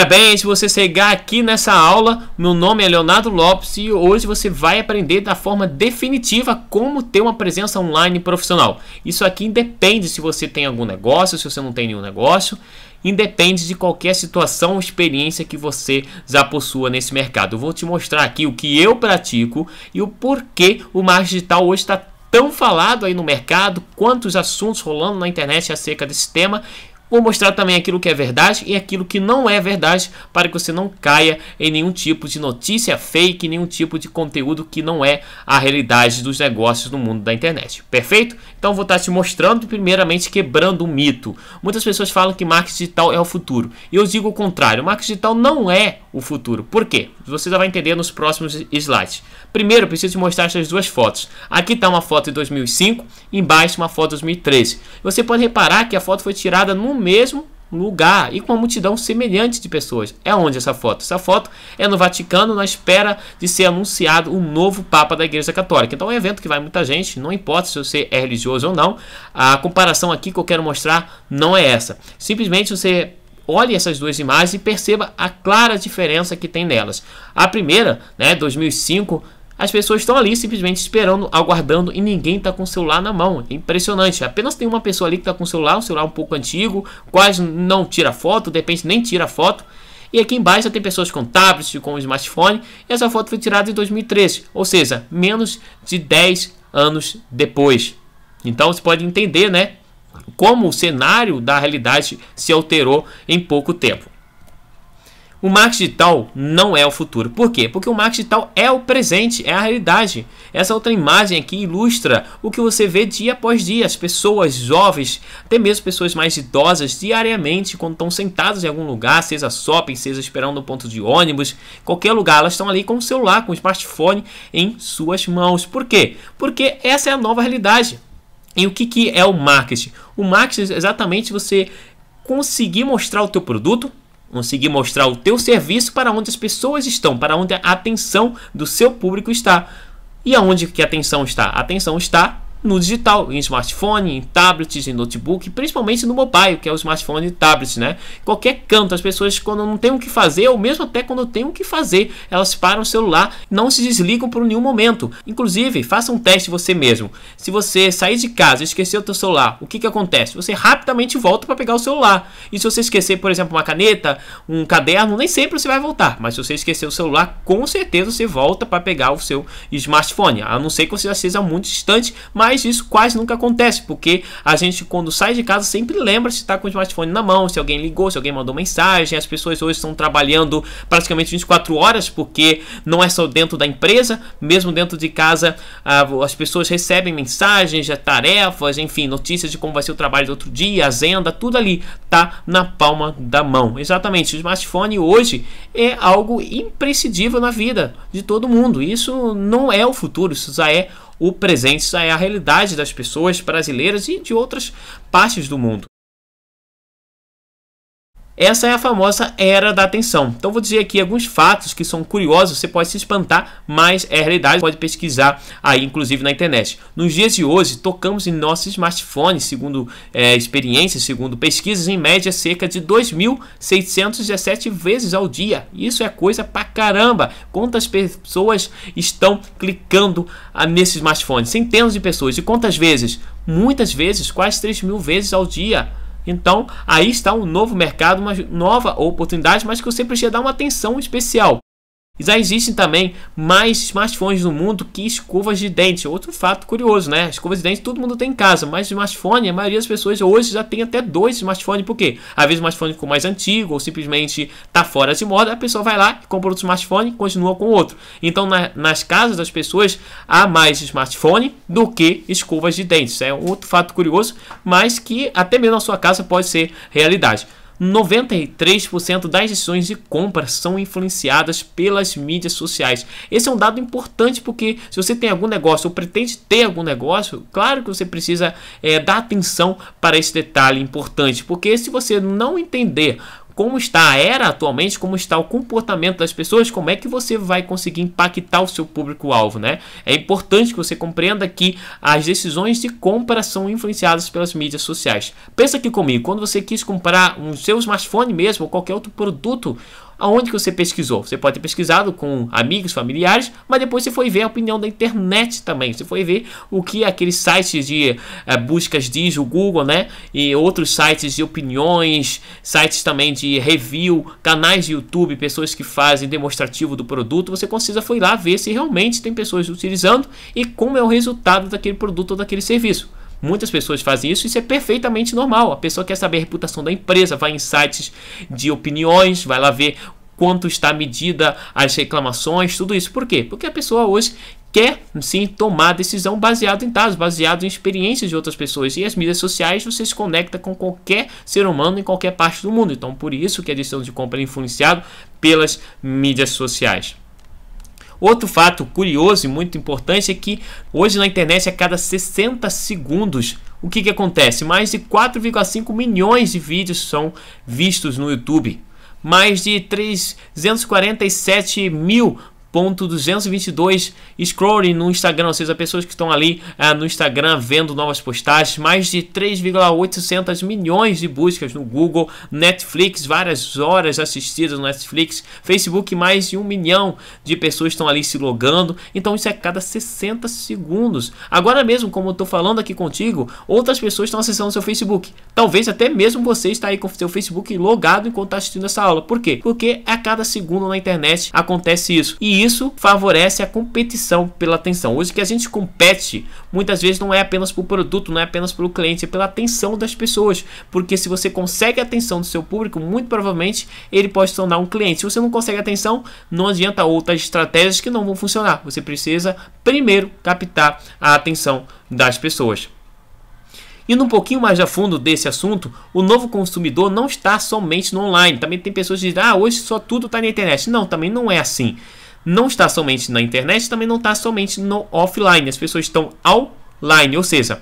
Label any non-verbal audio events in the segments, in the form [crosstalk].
Parabéns você chegar aqui nessa aula. Meu nome é Leonardo Lopes e hoje você vai aprender da forma definitiva como ter uma presença online profissional. Isso aqui independe se você tem algum negócio, se você não tem nenhum negócio, independe de qualquer situação ou experiência que você já possua nesse mercado. Eu vou te mostrar aqui o que eu pratico e o porquê o marketing digital hoje está tão falado aí no mercado, quantos assuntos rolando na internet acerca desse tema Vou mostrar também aquilo que é verdade e aquilo que não é verdade para que você não caia em nenhum tipo de notícia fake, nenhum tipo de conteúdo que não é a realidade dos negócios no mundo da internet. Perfeito? Então vou estar te mostrando primeiramente quebrando o mito. Muitas pessoas falam que marketing digital é o futuro. E eu digo o contrário, marketing digital não é o futuro. Por quê? Você já vai entender nos próximos slides. Primeiro, eu preciso te mostrar essas duas fotos. Aqui está uma foto de 2005, embaixo uma foto de 2013. Você pode reparar que a foto foi tirada no mesmo lugar e com uma multidão semelhante de pessoas. É onde essa foto? Essa foto é no Vaticano, na espera de ser anunciado o um novo Papa da Igreja Católica. Então é um evento que vai muita gente, não importa se você é religioso ou não. A comparação aqui que eu quero mostrar não é essa. Simplesmente você olhe essas duas imagens e perceba a clara diferença que tem nelas. A primeira, né, 2005, as pessoas estão ali simplesmente esperando, aguardando e ninguém está com o celular na mão. É impressionante. Apenas tem uma pessoa ali que está com o celular, um celular um pouco antigo, quase não tira foto, de repente nem tira foto. E aqui embaixo tem pessoas com tablets, com smartphone. E essa foto foi tirada em 2013, ou seja, menos de 10 anos depois. Então você pode entender, né? Como o cenário da realidade se alterou em pouco tempo. O marketing digital não é o futuro. Por quê? Porque o marketing digital é o presente, é a realidade. Essa outra imagem aqui ilustra o que você vê dia após dia. As pessoas jovens, até mesmo pessoas mais idosas, diariamente, quando estão sentadas em algum lugar, seja shopping, seja esperando no ponto de ônibus, qualquer lugar, elas estão ali com o celular, com o smartphone em suas mãos. Por quê? Porque essa é a nova realidade. E o que, que é o marketing? O marketing é exatamente você conseguir mostrar o teu produto, conseguir mostrar o teu serviço para onde as pessoas estão, para onde a atenção do seu público está. E aonde que a atenção está? A atenção está no digital, em smartphone, em tablets, em notebook, principalmente no mobile, que é o smartphone e tablet, né? Qualquer canto, as pessoas quando não tem o que fazer, ou mesmo até quando tem o que fazer, elas param o celular, não se desligam por nenhum momento. Inclusive, faça um teste você mesmo. Se você sair de casa e esquecer o seu celular, o que que acontece? Você rapidamente volta para pegar o celular. E se você esquecer, por exemplo, uma caneta, um caderno, nem sempre você vai voltar, mas se você esquecer o celular, com certeza você volta para pegar o seu smartphone, a não ser que você já seja muito distante, mas mas isso quase nunca acontece, porque a gente quando sai de casa sempre lembra se está com o smartphone na mão, se alguém ligou, se alguém mandou mensagem. As pessoas hoje estão trabalhando praticamente 24 horas, porque não é só dentro da empresa, mesmo dentro de casa as pessoas recebem mensagens, tarefas, enfim, notícias de como vai ser o trabalho do outro dia, agenda, tudo ali está na palma da mão. Exatamente, o smartphone hoje é algo imprescindível na vida de todo mundo. Isso não é o futuro, isso já é o presente já é a realidade das pessoas brasileiras e de outras partes do mundo. Essa é a famosa era da atenção. Então vou dizer aqui alguns fatos que são curiosos, você pode se espantar, mas é a realidade, pode pesquisar aí inclusive na internet. Nos dias de hoje, tocamos em nossos smartphones, segundo é, experiências, segundo pesquisas, em média cerca de 2.617 vezes ao dia. Isso é coisa pra caramba. Quantas pessoas estão clicando ah, nesse smartphone? Centenas de pessoas. E quantas vezes? Muitas vezes, quase 3 mil vezes ao dia. Então, aí está um novo mercado, uma nova oportunidade, mas que você precisa dar uma atenção especial. E já existem também mais smartphones no mundo que escovas de dente. Outro fato curioso, né? Escovas de dente todo mundo tem em casa, mas smartphone, a maioria das pessoas hoje já tem até dois smartphones. Por quê? Às vezes o smartphone ficou mais antigo ou simplesmente tá fora de moda, a pessoa vai lá, compra outro smartphone e continua com outro. Então, na, nas casas das pessoas, há mais smartphone do que escovas de dentes. É outro fato curioso, mas que até mesmo na sua casa pode ser realidade. 93% das decisões de compra são influenciadas pelas mídias sociais. Esse é um dado importante porque se você tem algum negócio ou pretende ter algum negócio, claro que você precisa é, dar atenção para esse detalhe importante, porque se você não entender como está a era atualmente, como está o comportamento das pessoas, como é que você vai conseguir impactar o seu público-alvo, né? É importante que você compreenda que as decisões de compra são influenciadas pelas mídias sociais. Pensa aqui comigo, quando você quis comprar um seu smartphone mesmo ou qualquer outro produto, aonde que você pesquisou. Você pode ter pesquisado com amigos, familiares, mas depois você foi ver a opinião da internet também. Você foi ver o que aqueles sites de é, buscas diz, o Google, né? E outros sites de opiniões, sites também de review, canais de YouTube, pessoas que fazem demonstrativo do produto. Você precisa foi lá ver se realmente tem pessoas utilizando e como é o resultado daquele produto ou daquele serviço. Muitas pessoas fazem isso, e isso é perfeitamente normal. A pessoa quer saber a reputação da empresa, vai em sites de opiniões, vai lá ver quanto está medida as reclamações, tudo isso. Por quê? Porque a pessoa hoje quer sim tomar decisão baseado em dados, baseado em experiências de outras pessoas. E as mídias sociais você se conecta com qualquer ser humano em qualquer parte do mundo. Então, por isso que a decisão de compra é influenciada pelas mídias sociais. Outro fato curioso e muito importante é que hoje na internet, a cada 60 segundos, o que, que acontece? Mais de 4,5 milhões de vídeos são vistos no YouTube. Mais de 347 mil 222 scrolling no Instagram, ou seja, pessoas que estão ali eh, no Instagram vendo novas postagens, mais de 3,800 milhões de buscas no Google, Netflix, várias horas assistidas no Netflix, Facebook, mais de um milhão de pessoas estão ali se logando, então isso é a cada 60 segundos. Agora mesmo, como eu estou falando aqui contigo, outras pessoas estão acessando seu Facebook, talvez até mesmo você está aí com seu Facebook logado enquanto está assistindo essa aula, por quê? Porque a cada segundo na internet acontece isso, e isso favorece a competição pela atenção. Hoje que a gente compete, muitas vezes não é apenas pelo produto, não é apenas pelo cliente, é pela atenção das pessoas. Porque se você consegue a atenção do seu público, muito provavelmente ele pode se tornar um cliente. Se você não consegue atenção, não adianta outras estratégias que não vão funcionar. Você precisa primeiro captar a atenção das pessoas. Indo um pouquinho mais a fundo desse assunto, o novo consumidor não está somente no online. Também tem pessoas que dizem, ah, hoje só tudo está na internet. Não, também não é assim não está somente na internet, também não está somente no offline. As pessoas estão online, ou seja,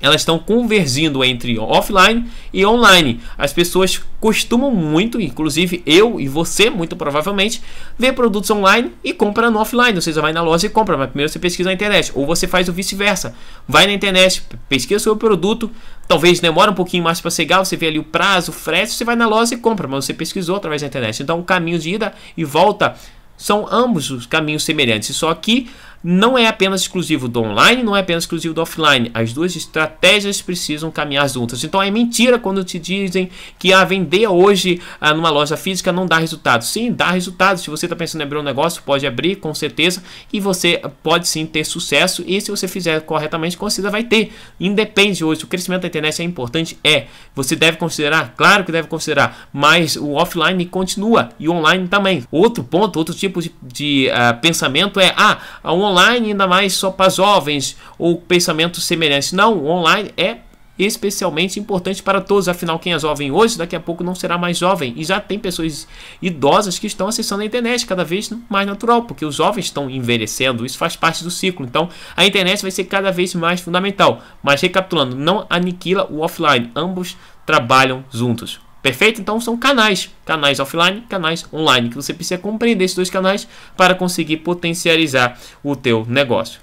elas estão convergindo entre offline e online. As pessoas costumam muito, inclusive eu e você, muito provavelmente, ver produtos online e compra no offline. Ou seja, vai na loja e compra, mas primeiro você pesquisa na internet. Ou você faz o vice-versa. Vai na internet, pesquisa o seu produto, talvez demore um pouquinho mais para chegar, você vê ali o prazo, o frete, você vai na loja e compra, mas você pesquisou através da internet. Então, é um caminho de ida e volta são ambos os caminhos semelhantes, só que não é apenas exclusivo do online, não é apenas exclusivo do offline. As duas estratégias precisam caminhar juntas. Então é mentira quando te dizem que a ah, vender hoje ah, numa loja física não dá resultado. Sim, dá resultado. Se você está pensando em abrir um negócio, pode abrir com certeza e você pode sim ter sucesso. E se você fizer corretamente, considera vai ter. Independe hoje. O crescimento da internet é importante? É. Você deve considerar? Claro que deve considerar. Mas o offline continua e o online também. Outro ponto, outro tipo de, de uh, pensamento é: ah, o online online, ainda mais só para jovens ou pensamentos semelhantes Não, o online é especialmente importante para todos. Afinal, quem é jovem hoje, daqui a pouco não será mais jovem. E já tem pessoas idosas que estão acessando a internet cada vez mais natural, porque os jovens estão envelhecendo. Isso faz parte do ciclo. Então, a internet vai ser cada vez mais fundamental. Mas recapitulando, não aniquila o offline. Ambos trabalham juntos. Perfeito? Então são canais, canais offline, canais online, que você precisa compreender esses dois canais para conseguir potencializar o teu negócio.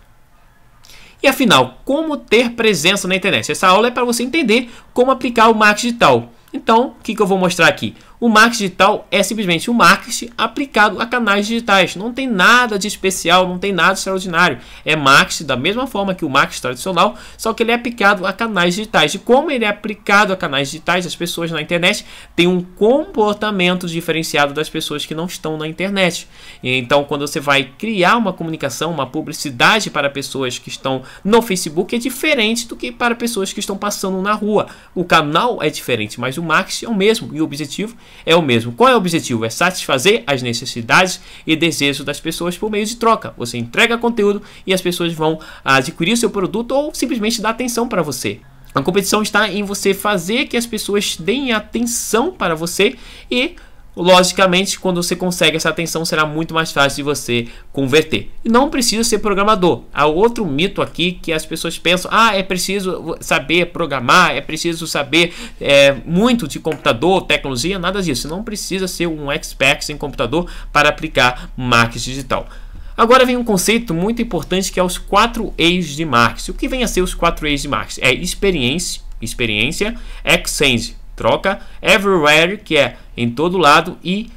E afinal, como ter presença na internet? Essa aula é para você entender como aplicar o marketing digital. Então, o que, que eu vou mostrar aqui? O marketing digital é simplesmente o marketing aplicado a canais digitais. Não tem nada de especial, não tem nada extraordinário. É marketing da mesma forma que o marketing tradicional, só que ele é aplicado a canais digitais. E como ele é aplicado a canais digitais, as pessoas na internet têm um comportamento diferenciado das pessoas que não estão na internet. então, quando você vai criar uma comunicação, uma publicidade para pessoas que estão no Facebook, é diferente do que para pessoas que estão passando na rua. O canal é diferente, mas o marketing é o mesmo e o objetivo é o mesmo. Qual é o objetivo? É satisfazer as necessidades e desejos das pessoas por meio de troca. Você entrega conteúdo e as pessoas vão adquirir seu produto ou simplesmente dar atenção para você. A competição está em você fazer que as pessoas deem atenção para você e logicamente, quando você consegue essa atenção, será muito mais fácil de você converter. E não precisa ser programador. Há outro mito aqui que as pessoas pensam: ah, é preciso saber programar, é preciso saber é, muito de computador, tecnologia, nada disso. Não precisa ser um expert em computador para aplicar marketing digital. Agora vem um conceito muito importante que é os quatro E's de marketing. O que vem a ser os quatro E's de marketing? É experiência, experiência, exchange, troca. Everywhere, que é em todo lado, e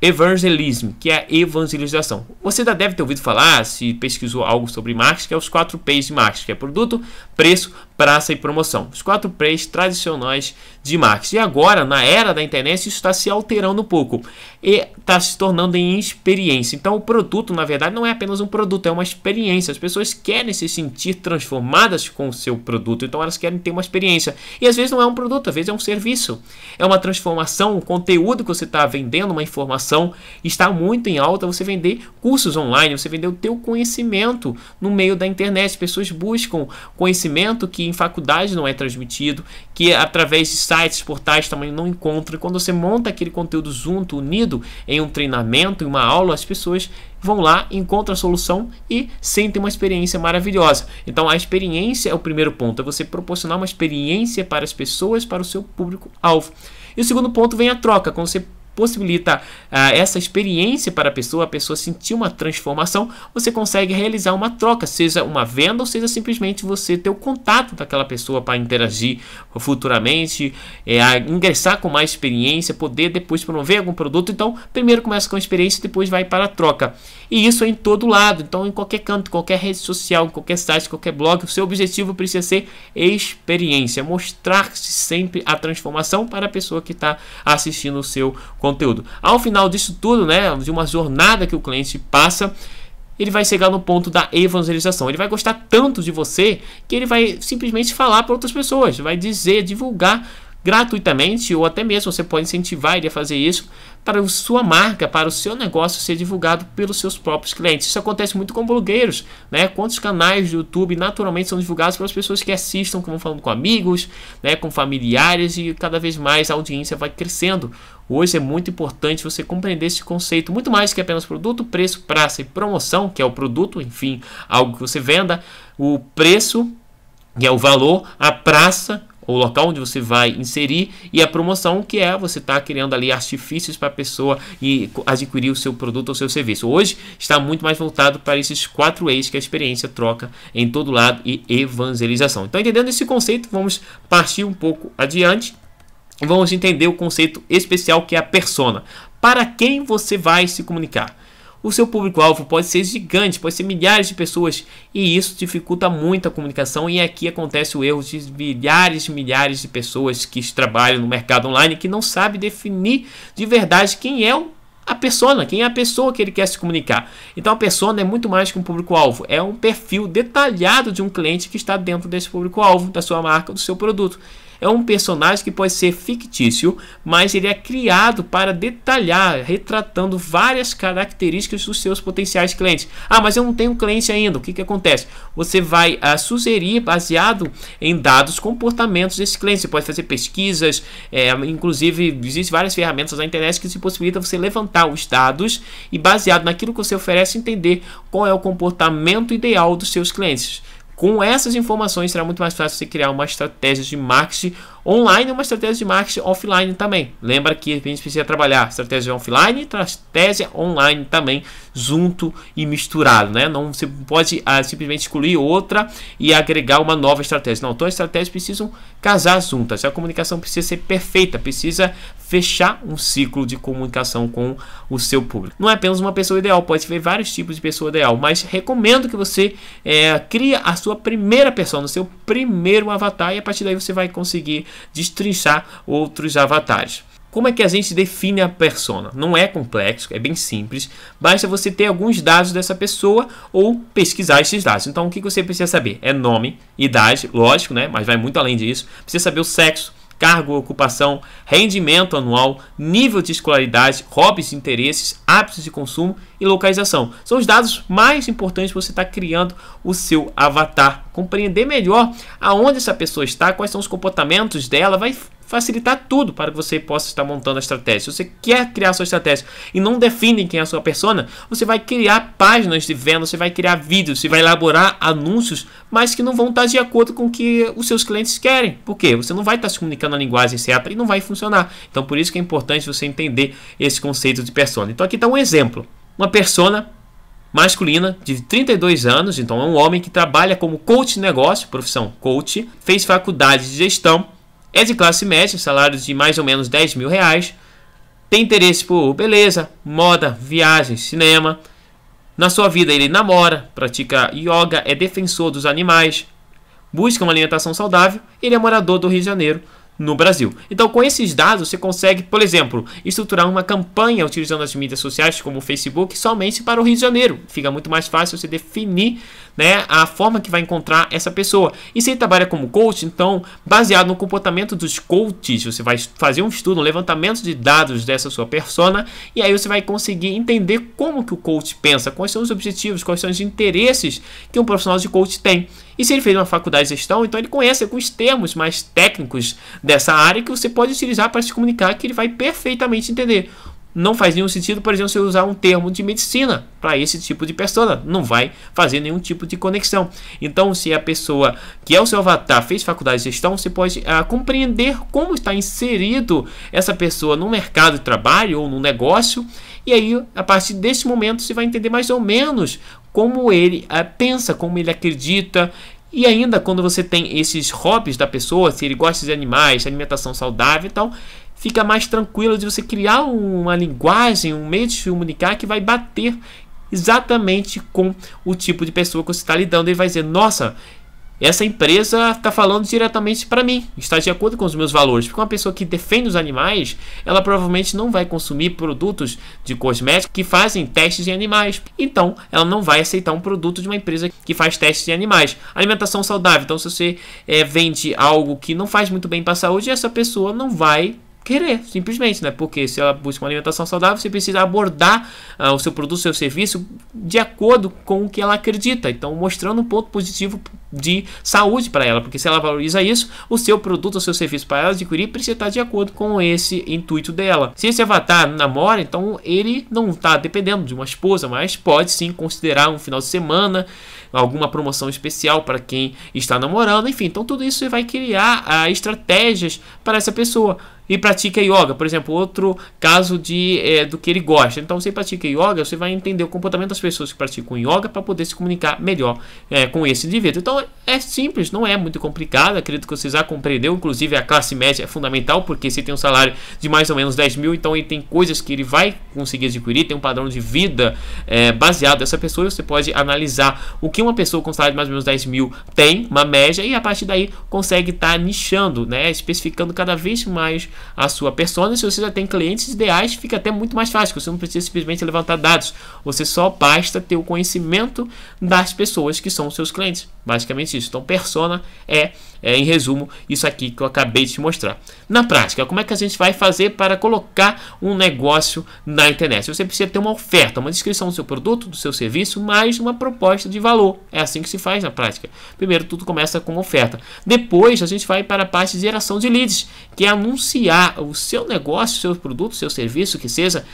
evangelism, que é evangelização. Você já deve ter ouvido falar, se pesquisou algo sobre marketing, que é os 4 P's de marketing, que é produto, preço, praça e promoção. Os 4 P's tradicionais de marketing. E agora, na era da internet, isso está se alterando um pouco e está se tornando em experiência. Então, o produto, na verdade, não é apenas um produto, é uma experiência. As pessoas querem se sentir transformadas com o seu produto, então elas querem ter uma experiência. E às vezes não é um produto, às vezes é um serviço. É uma transformação, o conteúdo que você está vendendo, uma informação, está muito em alta. Você vender cursos online, você vender o teu conhecimento no meio da internet. As pessoas buscam conhecimento que em faculdade não é transmitido, que através de sites, portais também não encontra E quando você monta aquele conteúdo junto, unido em um treinamento, em uma aula, as pessoas vão lá, encontram a solução e sentem uma experiência maravilhosa. Então a experiência é o primeiro ponto, é você proporcionar uma experiência para as pessoas, para o seu público-alvo. E o segundo ponto vem a troca, quando você possibilita ah, essa experiência para a pessoa, a pessoa sentir uma transformação, você consegue realizar uma troca, seja uma venda ou seja simplesmente você ter o contato daquela pessoa para interagir futuramente, é, ingressar com mais experiência, poder depois promover algum produto. Então, primeiro começa com a experiência, depois vai para a troca. E isso é em todo lado, então em qualquer canto, qualquer rede social, qualquer site, qualquer blog, o seu objetivo precisa ser experiência, mostrar-se sempre a transformação para a pessoa que está assistindo o seu conteúdo. Ao final disso tudo, né, de uma jornada que o cliente passa, ele vai chegar no ponto da evangelização. Ele vai gostar tanto de você que ele vai simplesmente falar para outras pessoas, vai dizer, divulgar gratuitamente ou até mesmo você pode incentivar ele a fazer isso para sua marca, para o seu negócio ser divulgado pelos seus próprios clientes. Isso acontece muito com blogueiros, né? Quantos canais do YouTube naturalmente são divulgados pelas pessoas que assistam, que vão falando com amigos, né, com familiares e cada vez mais a audiência vai crescendo Hoje é muito importante você compreender esse conceito, muito mais que apenas produto, preço, praça e promoção, que é o produto, enfim, algo que você venda, o preço, que é o valor, a praça, o local onde você vai inserir e a promoção que é você tá criando ali artifícios para a pessoa e adquirir o seu produto ou seu serviço. Hoje está muito mais voltado para esses quatro eixos que a experiência troca em todo lado e evangelização. Então entendendo esse conceito, vamos partir um pouco adiante vamos entender o conceito especial que é a persona. Para quem você vai se comunicar? O seu público-alvo pode ser gigante, pode ser milhares de pessoas, e isso dificulta muito a comunicação. E aqui acontece o erro de milhares e milhares de pessoas que trabalham no mercado online que não sabe definir de verdade quem é a persona, quem é a pessoa que ele quer se comunicar. Então a persona é muito mais que um público-alvo, é um perfil detalhado de um cliente que está dentro desse público-alvo, da sua marca, do seu produto é um personagem que pode ser fictício, mas ele é criado para detalhar, retratando várias características dos seus potenciais clientes. Ah, mas eu não tenho cliente ainda. O que, que acontece? Você vai a ah, sugerir baseado em dados, comportamentos desse cliente. Você pode fazer pesquisas, é, inclusive existem várias ferramentas na internet que se possibilita você levantar os dados e baseado naquilo que você oferece entender qual é o comportamento ideal dos seus clientes. Com essas informações será muito mais fácil você criar uma estratégia de marketing online é uma estratégia de marketing offline também. Lembra que a gente precisa trabalhar estratégia offline e estratégia online também, junto e misturado, né? Não se pode ah, simplesmente excluir outra e agregar uma nova estratégia. Não, todas as estratégias precisam casar juntas. A comunicação precisa ser perfeita, precisa fechar um ciclo de comunicação com o seu público. Não é apenas uma pessoa ideal, pode ver vários tipos de pessoa ideal, mas recomendo que você é, crie a sua primeira pessoa, no seu primeiro avatar e a partir daí você vai conseguir destrinchar outros avatares. Como é que a gente define a persona? Não é complexo, é bem simples. Basta você ter alguns dados dessa pessoa ou pesquisar esses dados. Então, o que você precisa saber? É nome, idade, lógico, né? Mas vai muito além disso. Precisa saber o sexo, cargo ou ocupação, rendimento anual, nível de escolaridade, hobbies e interesses, hábitos de consumo e localização. São os dados mais importantes para você estar tá criando o seu avatar. Compreender melhor aonde essa pessoa está, quais são os comportamentos dela, vai facilitar tudo para que você possa estar montando a estratégia. Se você quer criar sua estratégia e não define quem é a sua persona, você vai criar páginas de venda, você vai criar vídeos, você vai elaborar anúncios, mas que não vão estar de acordo com o que os seus clientes querem. Por quê? Você não vai estar se comunicando a linguagem certa e não vai funcionar. Então, por isso que é importante você entender esse conceito de persona. Então, aqui está um exemplo. Uma persona masculina de 32 anos, então é um homem que trabalha como coach de negócio, profissão coach, fez faculdade de gestão, é de classe média, salários de mais ou menos 10 mil reais. Tem interesse por beleza, moda, viagens, cinema. Na sua vida ele namora, pratica yoga, é defensor dos animais, busca uma alimentação saudável. Ele é morador do Rio de Janeiro, no Brasil. Então, com esses dados, você consegue, por exemplo, estruturar uma campanha utilizando as mídias sociais como o Facebook somente para o Rio de Janeiro. Fica muito mais fácil você definir né, a forma que vai encontrar essa pessoa. E se ele trabalha como coach, então, baseado no comportamento dos coaches, você vai fazer um estudo, um levantamento de dados dessa sua persona, e aí você vai conseguir entender como que o coach pensa, quais são os objetivos, quais são os interesses que um profissional de coach tem. E se ele fez uma faculdade de gestão, então ele conhece alguns termos mais técnicos dessa área que você pode utilizar para se comunicar que ele vai perfeitamente entender não faz nenhum sentido, por exemplo, você usar um termo de medicina para esse tipo de persona. Não vai fazer nenhum tipo de conexão. Então, se a pessoa que é o seu avatar fez faculdade de gestão, você pode ah, compreender como está inserido essa pessoa no mercado de trabalho ou no negócio. E aí, a partir desse momento, você vai entender mais ou menos como ele ah, pensa, como ele acredita, e ainda quando você tem esses hobbies da pessoa, se ele gosta de animais, alimentação saudável e tal, fica mais tranquilo de você criar uma linguagem, um meio de se comunicar que vai bater exatamente com o tipo de pessoa que você está lidando. Ele vai dizer: Nossa, essa empresa está falando diretamente para mim, está de acordo com os meus valores. Porque uma pessoa que defende os animais, ela provavelmente não vai consumir produtos de cosméticos que fazem testes em animais. Então, ela não vai aceitar um produto de uma empresa que faz testes em animais. Alimentação saudável. Então, se você é, vende algo que não faz muito bem para a saúde, essa pessoa não vai querer, simplesmente, né? Porque se ela busca uma alimentação saudável, você precisa abordar uh, o seu produto, o seu serviço de acordo com o que ela acredita. Então, mostrando um ponto positivo de saúde para ela, porque se ela valoriza isso, o seu produto o seu serviço para ela adquirir precisa estar de acordo com esse intuito dela. Se esse avatar namora, então ele não está dependendo de uma esposa, mas pode sim considerar um final de semana, alguma promoção especial para quem está namorando, enfim. Então tudo isso vai criar ah, estratégias para essa pessoa e pratica yoga, por exemplo, outro caso de é, do que ele gosta. Então, você pratica yoga, você vai entender o comportamento das pessoas que praticam yoga para poder se comunicar melhor é, com esse indivíduo. Então, é simples, não é muito complicado. Acredito que você já compreendeu. Inclusive, a classe média é fundamental, porque se tem um salário de mais ou menos 10 mil, então ele tem coisas que ele vai conseguir adquirir, tem um padrão de vida é, baseado nessa pessoa. Você pode analisar o que uma pessoa com salário de mais ou menos 10 mil tem, uma média, e a partir daí consegue estar tá nichando, né, especificando cada vez mais a sua persona. Se você já tem clientes ideais, fica até muito mais fácil. Você não precisa simplesmente levantar dados, você só basta ter o conhecimento das pessoas que são seus clientes. Basicamente, isso. Então, persona é, é, em resumo, isso aqui que eu acabei de te mostrar. Na prática, como é que a gente vai fazer para colocar um negócio na internet? Você precisa ter uma oferta, uma descrição do seu produto, do seu serviço, mais uma proposta de valor. É assim que se faz na prática. Primeiro, tudo começa com oferta. Depois, a gente vai para a parte de geração de leads, que é anunciar o seu negócio, seu produto, seu serviço, que seja,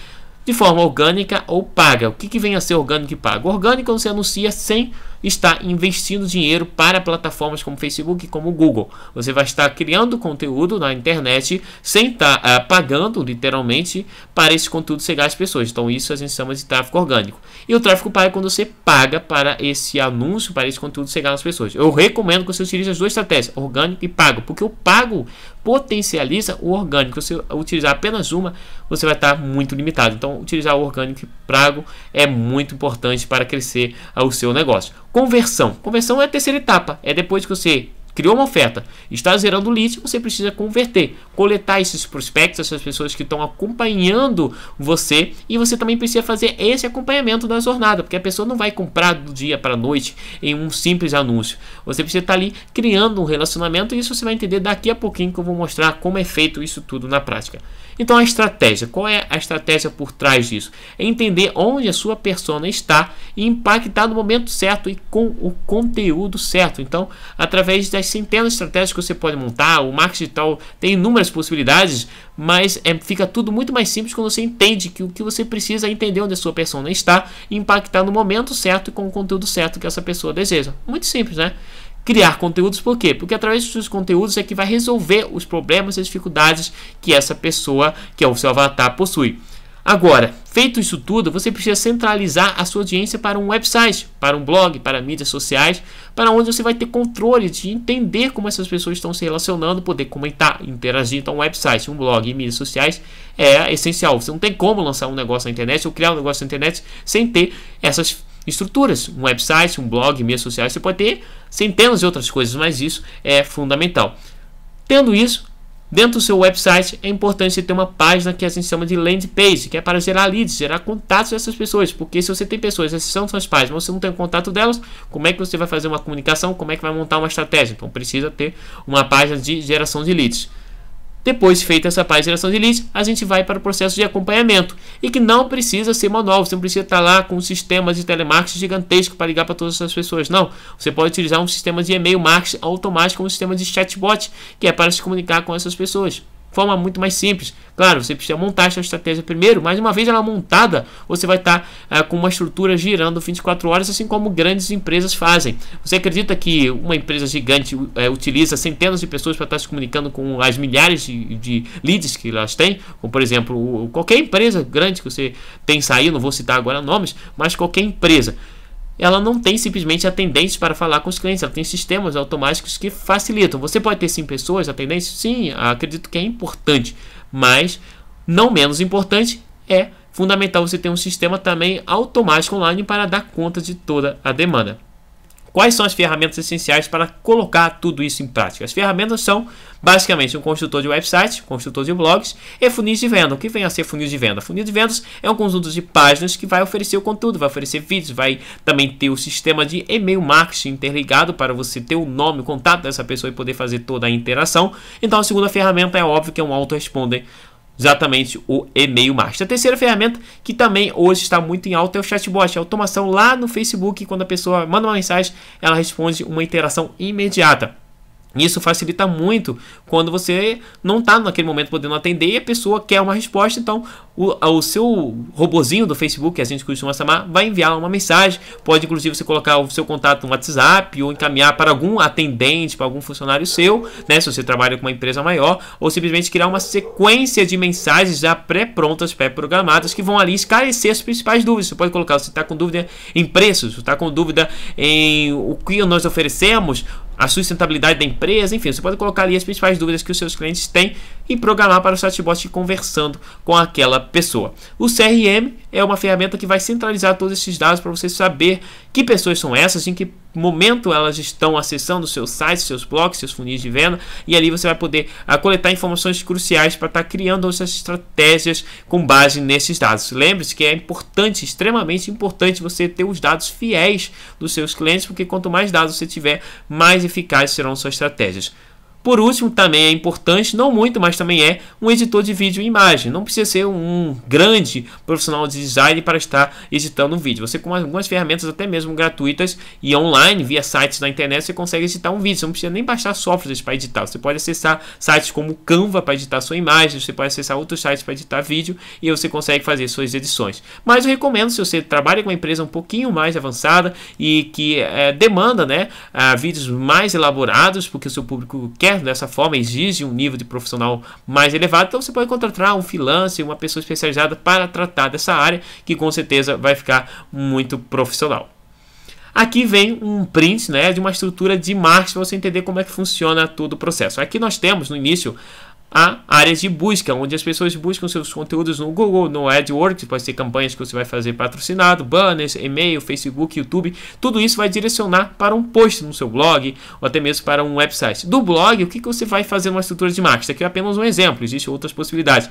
de forma orgânica ou paga. O que, que vem a ser orgânico e pago? Orgânico você anuncia sem está investindo dinheiro para plataformas como Facebook e como Google. Você vai estar criando conteúdo na internet sem estar tá, ah, pagando, literalmente, para esse conteúdo chegar às pessoas. Então, isso a gente chama de tráfego orgânico. E o tráfego pago é quando você paga para esse anúncio, para esse conteúdo chegar às pessoas. Eu recomendo que você utilize as duas estratégias, orgânico e pago, porque o pago potencializa o orgânico. Se você utilizar apenas uma, você vai estar muito limitado. Então, utilizar o orgânico e pago é muito importante para crescer o seu negócio conversão. Conversão é a terceira etapa, é depois que você criou uma oferta, está zerando o você precisa converter, coletar esses prospectos, essas pessoas que estão acompanhando você e você também precisa fazer esse acompanhamento da jornada, porque a pessoa não vai comprar do dia para a noite em um simples anúncio. Você precisa estar tá ali criando um relacionamento e isso você vai entender daqui a pouquinho que eu vou mostrar como é feito isso tudo na prática. Então a estratégia, qual é a estratégia por trás disso? É entender onde a sua persona está e impactar no momento certo e com o conteúdo certo. Então, através das centenas de estratégias que você pode montar, o marketing digital tem inúmeras possibilidades, mas é, fica tudo muito mais simples quando você entende que o que você precisa é entender onde a sua persona está e impactar no momento certo e com o conteúdo certo que essa pessoa deseja. Muito simples, né? criar conteúdos, por quê? Porque através dos seus conteúdos é que vai resolver os problemas e as dificuldades que essa pessoa, que é o seu avatar, possui. Agora, feito isso tudo, você precisa centralizar a sua audiência para um website, para um blog, para mídias sociais, para onde você vai ter controle de entender como essas pessoas estão se relacionando, poder comentar, interagir. Então, um website, um blog e mídias sociais é essencial. Você não tem como lançar um negócio na internet ou criar um negócio na internet sem ter essas estruturas, um website, um blog, mídias sociais. Você pode ter centenas de outras coisas, mas isso é fundamental. Tendo isso, Dentro do seu website é importante você ter uma página que a gente chama de landing page, que é para gerar leads, gerar contatos dessas pessoas, porque se você tem pessoas são suas páginas, mas você não tem o contato delas, como é que você vai fazer uma comunicação, como é que vai montar uma estratégia? Então precisa ter uma página de geração de leads. Depois feita essa parte de geração de leads, a gente vai para o processo de acompanhamento e que não precisa ser manual, você não precisa estar lá com um sistema de telemarketing gigantesco para ligar para todas as pessoas, não. Você pode utilizar um sistema de e-mail marketing automático, um sistema de chatbot, que é para se comunicar com essas pessoas forma muito mais simples. Claro, você precisa montar essa estratégia primeiro, mas uma vez ela montada, você vai tá, estar eh, com uma estrutura girando 24 horas, assim como grandes empresas fazem. Você acredita que uma empresa gigante é, utiliza centenas de pessoas para estar tá se comunicando com as milhares de, de leads que elas têm? Como, por exemplo, qualquer empresa grande que você pensa aí, não vou citar agora nomes, mas qualquer empresa ela não tem simplesmente atendentes para falar com os clientes, ela tem sistemas automáticos que facilitam. Você pode ter sim pessoas atendentes? Sim, acredito que é importante, mas não menos importante é fundamental você ter um sistema também automático online para dar conta de toda a demanda. Quais são as ferramentas essenciais para colocar tudo isso em prática? As ferramentas são basicamente um construtor de website, construtor de blogs e funis de venda. O que vem a ser funil de venda? Funil de vendas é um conjunto de páginas que vai oferecer o conteúdo, vai oferecer vídeos, vai também ter o sistema de e-mail marketing interligado para você ter o nome, o contato dessa pessoa e poder fazer toda a interação. Então a segunda ferramenta é óbvio que é um autoresponder exatamente o e-mail master. A terceira ferramenta que também hoje está muito em alta é o chatbot, é a automação lá no Facebook, quando a pessoa manda uma mensagem, ela responde uma interação imediata. Isso facilita muito quando você não está naquele momento podendo atender e a pessoa quer uma resposta, então o, o seu robozinho do Facebook, que a gente costuma chamar, vai enviar uma mensagem. Pode inclusive você colocar o seu contato no WhatsApp ou encaminhar para algum atendente, para algum funcionário seu, né? Se você trabalha com uma empresa maior, ou simplesmente criar uma sequência de mensagens já pré-prontas, pré-programadas, que vão ali esclarecer as principais dúvidas. Você pode colocar, se está com dúvida em preços, se está com dúvida em o que nós oferecemos, a sustentabilidade da empresa, enfim, você pode colocar ali as principais dúvidas que os seus clientes têm e programar para o chatbot conversando com aquela pessoa. O CRM é uma ferramenta que vai centralizar todos esses dados para você saber que pessoas são essas, em que momento elas estão acessando seus sites, seus blogs, seus funis de venda, e ali você vai poder a, ah, coletar informações cruciais para estar tá criando essas estratégias com base nesses dados. Lembre-se que é importante, extremamente importante, você ter os dados fiéis dos seus clientes, porque quanto mais dados você tiver, mais eficazes serão suas estratégias. Por último, também é importante, não muito, mas também é um editor de vídeo e imagem. Não precisa ser um grande profissional de design para estar editando um vídeo. Você com algumas ferramentas até mesmo gratuitas e online, via sites na internet, você consegue editar um vídeo. Você não precisa nem baixar softwares para editar. Você pode acessar sites como Canva para editar sua imagem, você pode acessar outros sites para editar vídeo e você consegue fazer suas edições. Mas eu recomendo se você trabalha com uma empresa um pouquinho mais avançada e que é, demanda né, ah, vídeos mais elaborados, porque o seu público quer dessa forma, exige um nível de profissional mais elevado, então você pode contratar um freelancer, uma pessoa especializada para tratar dessa área, que com certeza vai ficar muito profissional. Aqui vem um print né, de uma estrutura de marketing para você entender como é que funciona todo o processo. Aqui nós temos no início a áreas de busca, onde as pessoas buscam seus conteúdos no Google, no AdWords, pode ser campanhas que você vai fazer patrocinado, banners, e-mail, Facebook, YouTube, tudo isso vai direcionar para um post no seu blog ou até mesmo para um website. Do blog, o que, você vai fazer numa estrutura de marketing? Isso aqui é apenas um exemplo, existem outras possibilidades.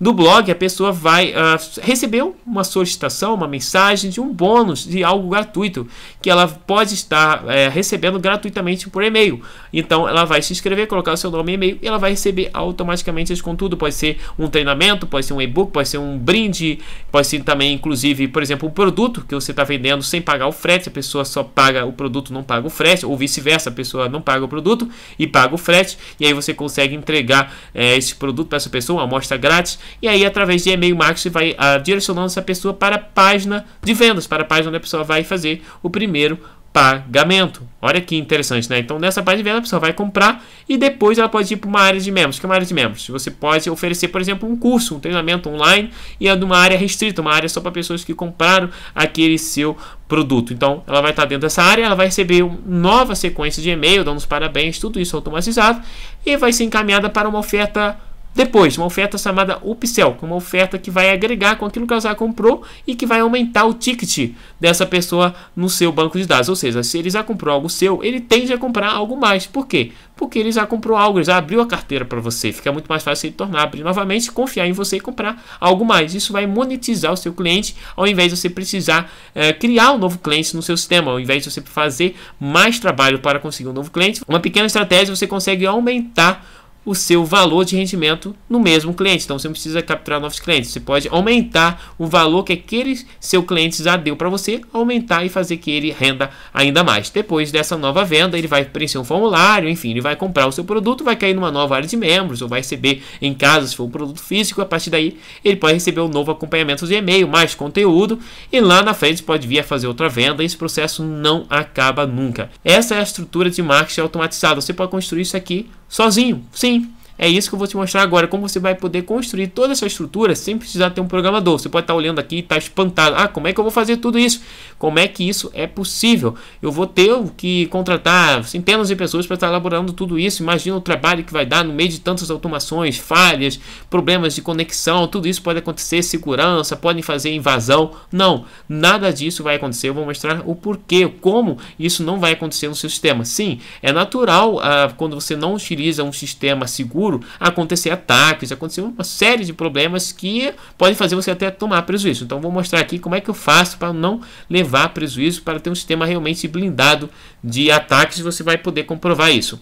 No blog, a pessoa vai uh, ah, receber uma solicitação, uma mensagem de um bônus de algo gratuito que ela pode estar uh, recebendo gratuitamente por e-mail. Então ela vai se inscrever, colocar o seu nome e e-mail e ela vai receber automaticamente esse conteúdo. Pode ser um treinamento, pode ser um e-book, pode ser um brinde, pode ser também, inclusive, por exemplo, um produto que você está vendendo sem pagar o frete. A pessoa só paga o produto, não paga o frete, ou vice-versa, a pessoa não paga o produto e paga o frete, e aí você consegue entregar uh, esse produto para essa pessoa, uma amostra grátis e aí através de e-mail marketing vai uh, direcionando essa pessoa para a página de vendas, para a página onde a pessoa vai fazer o primeiro pagamento. Olha que interessante, né? Então, nessa página de venda, a pessoa vai comprar e depois ela pode ir para uma área de membros. que é uma área de membros? Você pode oferecer, por exemplo, um curso, um treinamento online e é de uma área restrita, uma área só para pessoas que compraram aquele seu produto. Então, ela vai estar dentro dessa área, ela vai receber uma nova sequência de e-mail, dando os parabéns, tudo isso automatizado e vai ser encaminhada para uma oferta depois, uma oferta chamada upsell, é uma oferta que vai agregar com aquilo que ela já comprou e que vai aumentar o ticket dessa pessoa no seu banco de dados. Ou seja, se ele já comprou algo seu, ele tende a comprar algo mais. Por quê? Porque ele já comprou algo, ele já abriu a carteira para você. Fica muito mais fácil ele tornar, abrir novamente, confiar em você e comprar algo mais. Isso vai monetizar o seu cliente, ao invés de você precisar é, criar um novo cliente no seu sistema, ao invés de você fazer mais trabalho para conseguir um novo cliente. Uma pequena estratégia você consegue aumentar o seu valor de rendimento no mesmo cliente. Então você não precisa capturar novos clientes. Você pode aumentar o valor que aquele seu cliente já deu para você, aumentar e fazer que ele renda ainda mais. Depois dessa nova venda, ele vai preencher um formulário, enfim, ele vai comprar o seu produto, vai cair numa nova área de membros, ou vai receber em casa se for um produto físico. A partir daí, ele pode receber um novo acompanhamento de e-mail, mais conteúdo, e lá na frente pode vir a fazer outra venda. Esse processo não acaba nunca. Essa é a estrutura de marketing automatizado. Você pode construir isso aqui sozinho, sim. É isso que eu vou te mostrar agora, como você vai poder construir toda essa estrutura sem precisar ter um programador. Você pode estar olhando aqui e estar tá espantado. Ah, como é que eu vou fazer tudo isso? Como é que isso é possível? Eu vou ter que contratar centenas de pessoas para estar elaborando tudo isso. Imagina o trabalho que vai dar no meio de tantas automações, falhas, problemas de conexão, tudo isso pode acontecer, segurança, podem fazer invasão. Não, nada disso vai acontecer. Eu vou mostrar o porquê, como isso não vai acontecer no seu sistema. Sim, é natural ah, quando você não utiliza um sistema seguro futuro acontecer ataques, acontecer uma série de problemas que podem fazer você até tomar prejuízo. Então vou mostrar aqui como é que eu faço para não levar prejuízo, para ter um sistema realmente blindado de ataques, você vai poder comprovar isso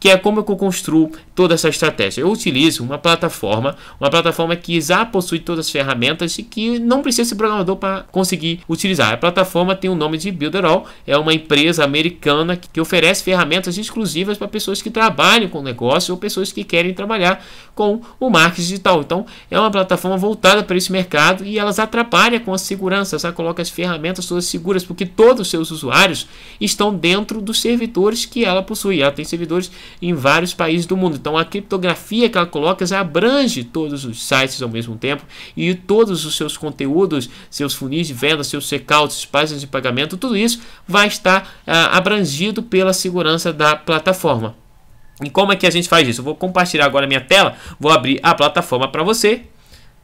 que é como eu construo toda essa estratégia. Eu utilizo uma plataforma, uma plataforma que já possui todas as ferramentas e que não precisa ser programador para conseguir utilizar. A plataforma tem o nome de Builderall, é uma empresa americana que oferece ferramentas exclusivas para pessoas que trabalham com negócio ou pessoas que querem trabalhar com o marketing digital. Então, é uma plataforma voltada para esse mercado e elas atrapalham com a segurança, Ela coloca as ferramentas todas seguras, porque todos os seus usuários estão dentro dos servidores que ela possui. Ela tem servidores em vários países do mundo. Então a criptografia que ela coloca já abrange todos os sites ao mesmo tempo e todos os seus conteúdos, seus funis de venda, seus checkouts, páginas de pagamento, tudo isso vai estar ah, abrangido pela segurança da plataforma. E como é que a gente faz isso? Eu vou compartilhar agora a minha tela, vou abrir a plataforma para você.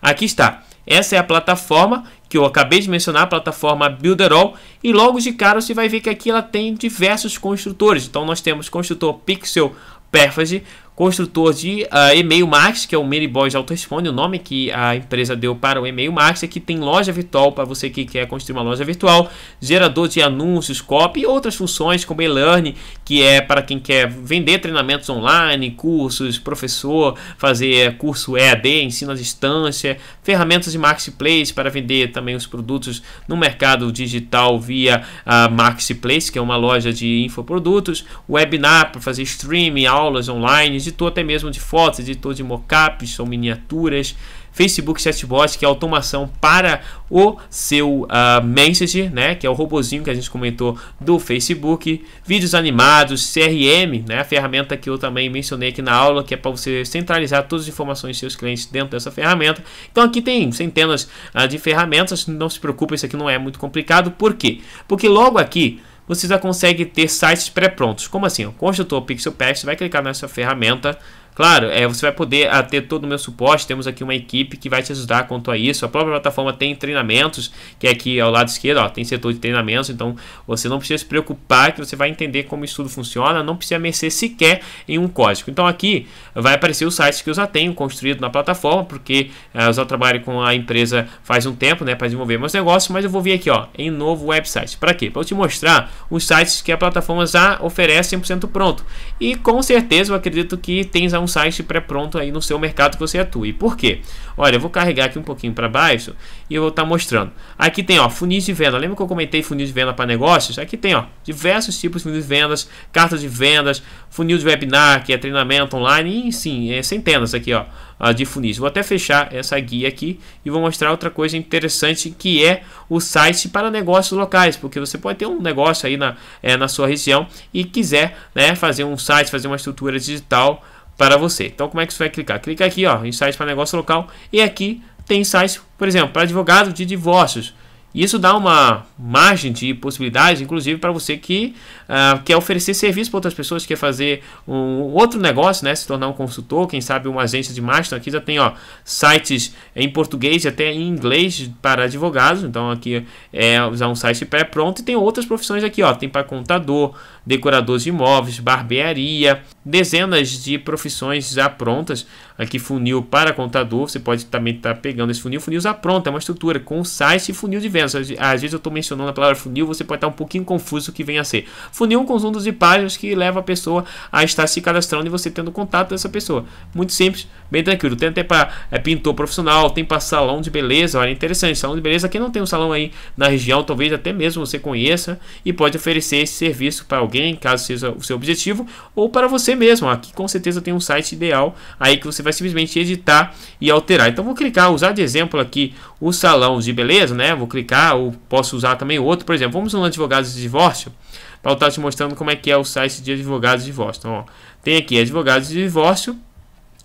Aqui está. Essa é a plataforma que eu acabei de mencionar, a plataforma Builderall, e logo de cara você vai ver que aqui ela tem diversos construtores. Então nós temos construtor Pixel Perfage, construtor de uh, e-mail marketing, que é o Mailbox Autoresponde, o nome que a empresa deu para o e-mail marketing, que tem loja virtual para você que quer construir uma loja virtual, gerador de anúncios, copy e outras funções como e-learning, que é para quem quer vender treinamentos online, cursos, professor, fazer curso EAD, ensino à distância, ferramentas de marketplace para vender também os produtos no mercado digital via a uh, marketplace, que é uma loja de infoprodutos, webinar para fazer streaming, aulas online, editor até mesmo de fotos, editor de mockups ou miniaturas, Facebook Chatbot, que é automação para o seu uh, Messenger, né, que é o robozinho que a gente comentou do Facebook, vídeos animados, CRM, né, a ferramenta que eu também mencionei aqui na aula, que é para você centralizar todas as informações dos seus clientes dentro dessa ferramenta. Então aqui tem centenas uh, de ferramentas, não se preocupe, isso aqui não é muito complicado. Por quê? Porque logo aqui você já consegue ter sites pré-prontos. Como assim? O construtor PixelPest vai clicar nessa ferramenta Claro, é, você vai poder a, ah, ter todo o meu suporte, temos aqui uma equipe que vai te ajudar quanto a isso. A própria plataforma tem treinamentos, que é aqui ao lado esquerdo, ó, tem setor de treinamentos, então você não precisa se preocupar que você vai entender como isso tudo funciona, não precisa mexer sequer em um código. Então aqui vai aparecer os sites que eu já tenho construído na plataforma, porque é, eu já trabalho com a empresa faz um tempo, né, para desenvolver meus negócios, mas eu vou vir aqui, ó, em novo website. Para quê? Para eu te mostrar os sites que a plataforma já oferece 100% pronto. E com certeza eu acredito que tens um um site pré-pronto aí no seu mercado que você atue porque por quê? Olha, eu vou carregar aqui um pouquinho para baixo e eu vou estar tá mostrando. Aqui tem, ó, funis de venda. Lembra que eu comentei funis de venda para negócios? Aqui tem, ó, diversos tipos de funis de vendas, cartas de vendas, funil de webinar, que é treinamento online, e sim, é centenas aqui, ó, ah, de funis. Vou até fechar essa guia aqui e vou mostrar outra coisa interessante que é o site para negócios locais, porque você pode ter um negócio aí na, é, na sua região e quiser né, fazer um site, fazer uma estrutura digital para você. Então, como é que você vai clicar? Clica aqui, ó, em site para negócio local. E aqui tem sites, por exemplo, para advogado de divórcios isso dá uma margem de possibilidades, inclusive para você que uh, quer oferecer serviço para outras pessoas, quer fazer um outro negócio, né? Se tornar um consultor, quem sabe uma agência de marketing. Então, aqui já tem ó, sites em português e até em inglês para advogados. Então aqui é usar um site pré-pronto. E tem outras profissões aqui, ó. Tem para contador, decorador de imóveis, barbearia, dezenas de profissões já prontas aqui funil para contador, você pode também estar tá pegando esse funil, funil já pronto, é uma estrutura com site e funil de vendas, às vezes eu estou mencionando a palavra funil, você pode estar tá um pouquinho confuso o que vem a ser, funil é um conjunto de páginas que leva a pessoa a estar se cadastrando e você tendo contato dessa pessoa, muito simples, bem tranquilo, tem até para é, pintor profissional, tem para salão de beleza, olha interessante, salão de beleza, quem não tem um salão aí na região, talvez até mesmo você conheça e pode oferecer esse serviço para alguém, caso seja o seu objetivo, ou para você mesmo, aqui com certeza tem um site ideal aí que você vai simplesmente editar e alterar. Então vou clicar, usar de exemplo aqui os salões de beleza, né? Vou clicar ou posso usar também outro, por exemplo, vamos no advogados de divórcio para estar te mostrando como é que é o site de advogados de divórcio. Então, ó, tem aqui advogados de divórcio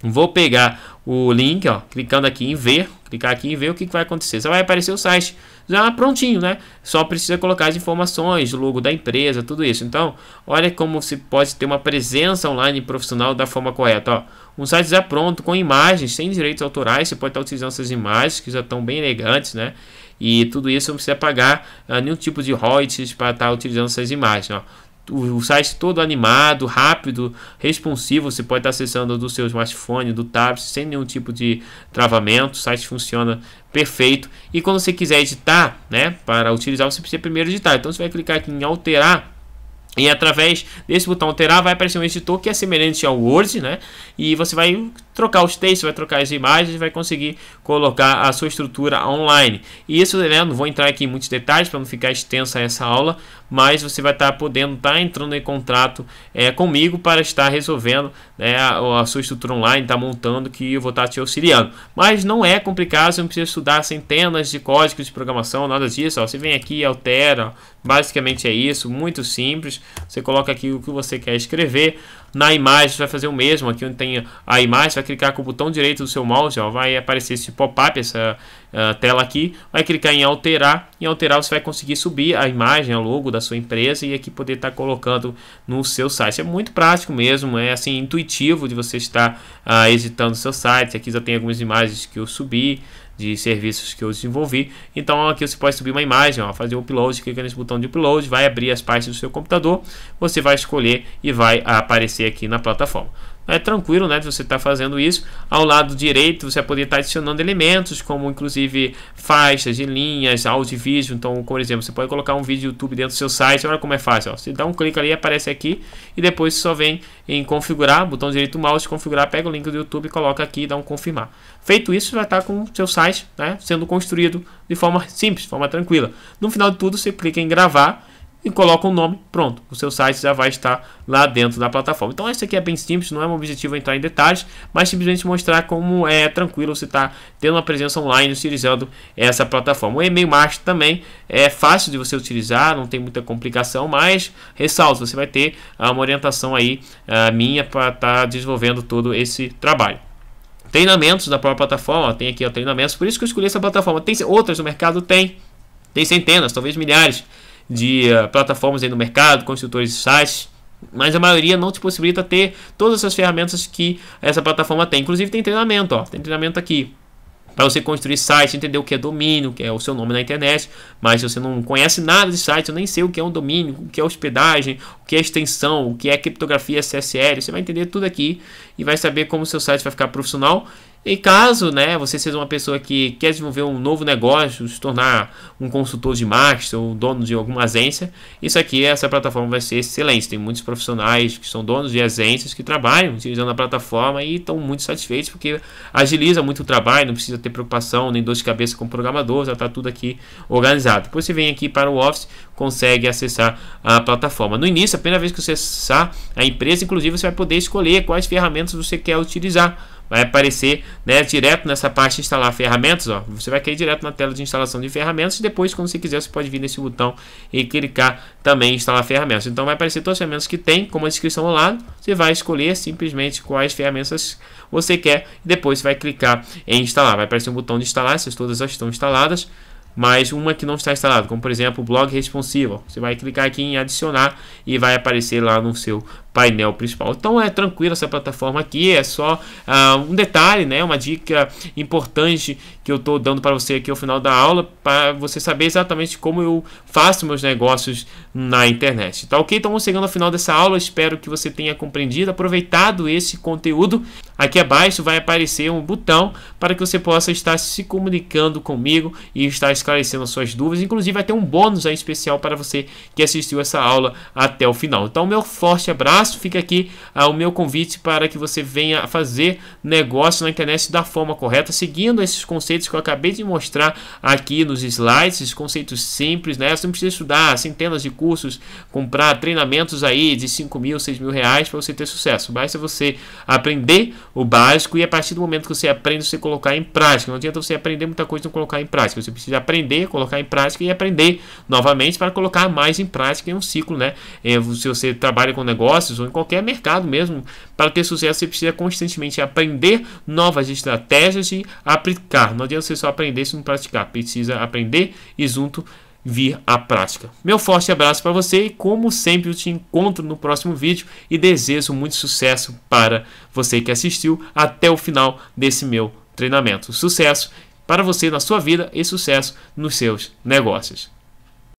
Vou pegar o link, ó, clicando aqui em ver, clicar aqui em ver o que, que vai acontecer. Só vai aparecer o site já prontinho, né? Só precisa colocar as informações, o logo da empresa, tudo isso. Então, olha como se pode ter uma presença online profissional da forma correta, ó. Um site já pronto, com imagens, sem direitos autorais, você pode estar utilizando essas imagens que já estão bem elegantes, né? E tudo isso não precisa pagar ah, nenhum tipo de royalties para estar utilizando essas imagens, ó o site todo animado, rápido, responsivo. Você pode estar acessando do seu smartphone, do tablet, sem nenhum tipo de travamento. O site funciona perfeito. E quando você quiser editar, né, para utilizar, você precisa primeiro editar. Então você vai clicar aqui em alterar. E através desse botão alterar vai aparecer um editor que é semelhante ao Word, né? E você vai trocar os textos, vai trocar as imagens, vai conseguir colocar a sua estrutura online. E isso, né, não vou entrar aqui em muitos detalhes para não ficar extensa essa aula, mas você vai estar tá podendo estar tá entrando em contrato é, comigo para estar resolvendo né, a, a, sua estrutura online, estar tá montando que eu vou estar tá te auxiliando. Mas não é complicado, você não precisa estudar centenas de códigos de programação, nada disso. Ó. Você vem aqui e altera, ó. basicamente é isso, muito simples. Você coloca aqui o que você quer escrever na imagem, você vai fazer o mesmo, aqui onde tem a imagem, vai clicar com o botão direito do seu mouse, ó, vai aparecer esse pop-up, essa uh, tela aqui, vai clicar em alterar, e alterar você vai conseguir subir a imagem, o logo da sua empresa e aqui poder estar tá colocando no seu site, é muito prático mesmo, é assim, intuitivo de você estar uh, editando o seu site, aqui já tem algumas imagens que eu subi, de serviços que eu desenvolvi. Então aqui você pode subir uma imagem, ó, fazer o upload, clica nesse botão de upload, vai abrir as partes do seu computador, você vai escolher e vai aparecer aqui na plataforma é tranquilo, né, de você estar tá fazendo isso. Ao lado direito, você poderia estar tá adicionando elementos, como inclusive faixas e linhas, áudio e vídeo. Então, por exemplo, você pode colocar um vídeo do YouTube dentro do seu site. Olha como é fácil, ó. Você dá um clique ali, aparece aqui e depois só vem em configurar, botão direito do mouse, configurar, pega o link do YouTube, coloca aqui e dá um confirmar. Feito isso, vai estar tá com o seu site, né, sendo construído de forma [laughs] simples, de forma tranquila. No final de tudo, você clica em gravar e coloca um nome, pronto, o seu site já vai estar lá dentro da plataforma. Então essa aqui é bem simples, não é um objetivo entrar em detalhes, mas simplesmente mostrar como é tranquilo você estar tá tendo uma presença online utilizando essa plataforma. O e-mail marketing também é fácil de você utilizar, não tem muita complicação, mas ressalto, você vai ter ah, uma orientação aí ah, minha para estar tá desenvolvendo todo esse trabalho treinamentos da própria plataforma, tem aqui ó, treinamentos, por isso que eu escolhi essa plataforma. Tem outras no mercado? Tem. Tem centenas, talvez milhares de uh, plataformas aí no mercado, construtores de sites, mas a maioria não te possibilita ter todas essas ferramentas que essa plataforma tem. Inclusive tem treinamento, ó, tem treinamento aqui para você construir site, entender o que é domínio, que é o seu nome na internet, mas se você não conhece nada de site, eu nem sei o que é um domínio, o que é hospedagem, o que é extensão, o que é criptografia SSL, você vai entender tudo aqui e vai saber como o seu site vai ficar profissional e caso né, você seja uma pessoa que quer desenvolver um novo negócio, se tornar um consultor de marketing ou dono de alguma agência, isso aqui, essa plataforma vai ser excelente. Tem muitos profissionais que são donos de agências que trabalham utilizando a plataforma e estão muito satisfeitos porque agiliza muito o trabalho, não precisa ter preocupação nem dor de cabeça com o programador, já está tudo aqui organizado. Depois você vem aqui para o Office, consegue acessar a plataforma. No início, a primeira vez que você acessar a empresa, inclusive você vai poder escolher quais ferramentas você quer utilizar vai aparecer né, direto nessa parte de instalar ferramentas. Ó, você vai cair direto na tela de instalação de ferramentas. E depois, quando você quiser, você pode vir nesse botão e clicar também em instalar ferramentas. Então vai aparecer todas as ferramentas que tem, como a descrição ao lado. Você vai escolher simplesmente quais ferramentas você quer. E depois você vai clicar em instalar. Vai aparecer um botão de instalar, essas todas já estão instaladas mas uma que não está instalada, como por exemplo o blog responsivo. Você vai clicar aqui em adicionar e vai aparecer lá no seu painel principal. Então é tranquilo essa plataforma aqui, é só ah, um detalhe, né, uma dica importante que eu estou dando para você aqui ao final da aula, para você saber exatamente como eu faço meus negócios na internet. Tá ok? Então chegando ao final dessa aula, espero que você tenha compreendido, aproveitado esse conteúdo. Aqui abaixo vai aparecer um botão para que você possa estar se comunicando comigo e estar esclarecendo suas dúvidas. Inclusive vai ter um bônus aí especial para você que assistiu essa aula até o final. Então meu forte abraço mas fica aqui ah, o meu convite para que você venha fazer negócio na internet da forma correta, seguindo esses conceitos que eu acabei de mostrar aqui nos slides, esses conceitos simples, né? Você não precisa estudar centenas de cursos, comprar treinamentos aí de 5 mil, 6 mil reais para você ter sucesso. Basta você aprender o básico e a partir do momento que você aprende, você colocar em prática. Não adianta você aprender muita coisa e não colocar em prática. Você precisa aprender, colocar em prática e aprender novamente para colocar mais em prática em um ciclo, né? É, se você trabalha com negócios, negócios ou em qualquer mercado mesmo, para ter sucesso você precisa constantemente aprender novas estratégias e aplicar. Não adianta você só aprender se não praticar, precisa aprender e junto vir à prática. Meu forte abraço para você e como sempre eu te encontro no próximo vídeo e desejo muito sucesso para você que assistiu até o final desse meu treinamento. Sucesso para você na sua vida e sucesso nos seus negócios.